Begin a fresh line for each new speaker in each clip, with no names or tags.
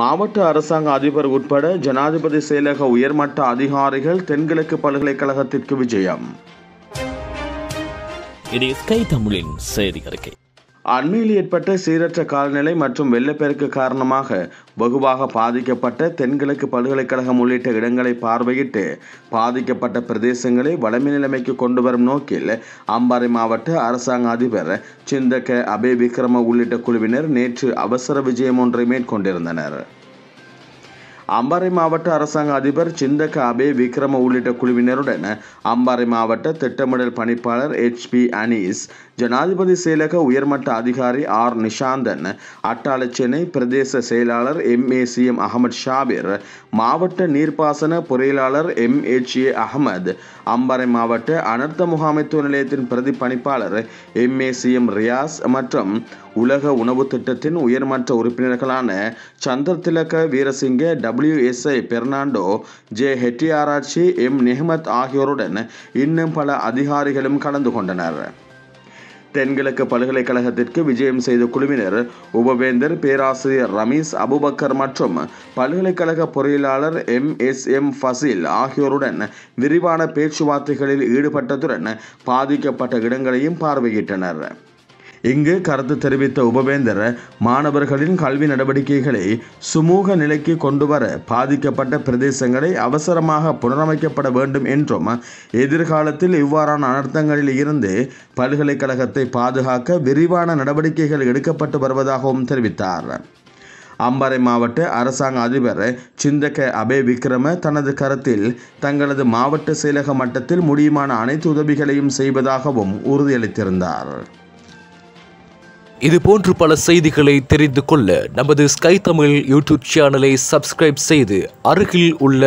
மாவட்ட அரசாங்க அதிபர் உட்பட ஜனாதிபதி செயலக உயர்மட்ட அதிகாரிகள் தென்கிழக்கு பல்கலைக்கழகத்திற்கு விஜயம் இது ஸ்கை தமிழின் செய்தி அறிக்கை அண்மையில் ஏற்பட்ட சீரற்ற காலநிலை மற்றும் வெள்ளப்பெருக்கு காரணமாக வெகுவாக பாதிக்கப்பட்ட தென்கிழக்கு பல்கலைக்கழகம் உள்ளிட்ட இடங்களை பார்வையிட்டு பாதிக்கப்பட்ட பிரதேசங்களை வளமை நிலைமைக்கு கொண்டு வரும் நோக்கில் அம்பாறை மாவட்ட அரசாங்க அதிபர் சிந்தக்க அபே விக்ரம உள்ளிட்ட குழுவினர் நேற்று அவசர விஜயம் ஒன்றை மேற்கொண்டிருந்தனர் அம்பாறை மாவட்ட அரசாங்க அதிபர் சிந்தக அபே விக்ரம உள்ளிட்ட குழுவினருடன் அம்பாறை மாவட்ட திட்டமிடல் பணிப்பாளர் எச் பி அனீஸ் ஜனாதிபதி செயலக உயர்மட்ட அதிகாரி ஆர் நிஷாந்தன் அட்டாள சென்னை பிரதேச செயலாளர் M A C M Ahamed Shabir மாவட்ட நீர்ப்பாசன பொறியியலாளர் M H A Ahamed Ampara மாவட்ட அனர்த்த முகாமைத்துவ நிலையத்தின் பிரதி பணிப்பாளர் M A C M Riyas மற்றும் உலக உணவு திட்டத்தின் உயர்மன்ற உறுப்பினர்களான Chandrathilaka Weerasinghe W S I Fernando J Hettiarachchi M Nehmath ஆகியோருடன் இன்னும் பல அதிகாரிகளும் கலந்து கொண்டனர் தென்கிழக்கு பல்கலைக்கழகத்திற்கு விஜயம் செய்த குழுவினர் உபவேந்தர் பேராசிரியர் ரமீஸ் அபுபக்கர் மற்றும் பல்கலைக்கழக பொறியியலாளர் எம் எஸ் எம் ஃபசில் ஆகியோருடன் விரிவான பேச்சுவார்த்தைகளில் ஈடுபட்டதுடன் பாதிக்கப்பட்ட இடங்களையும் பார்வையிட்டனர் இங்கு கருத்து தெரிவித்த உபவேந்தர் மாணவர்களின் கல்வி நடவடிக்கைகளை சுமூக நிலைக்கு கொண்டுவர பாதிக்கப்பட்ட பிரதேசங்களை அவசரமாக புனரமைக்கப்பட வேண்டும் என்றும் எதிர்காலத்தில் இவ்வாறான அனர்த்தங்களில் இருந்து பல்கலைக்கழகத்தை பாதுகாக்க விரிவான நடவடிக்கைகள் எடுக்கப்பட்டு வருவதாகவும் தெரிவித்தார் அம்பாறை மாவட்ட அரசாங்க அதிபர் சிந்தக்க அபே விக்ரம தனது கருத்தில் தங்களது மாவட்ட செயலக மட்டத்தில் முடியுமான அனைத்து உதவிகளையும் செய்வதாகவும் உறுதியளித்திருந்தார்
இது போன்று பல செய்திகளை தெரிந்து கொள்ள நமது ஸ்கை தமிழ் யூடியூப் சேனலை சப்ஸ்கிரைப் செய்து அருகில் உள்ள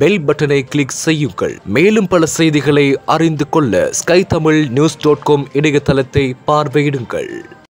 பெல் பட்டனை கிளிக் செய்யுங்கள் மேலும் பல செய்திகளை அறிந்து கொள்ள sky Tamil news dot com இணையதளத்தை பார்வையிடுங்கள்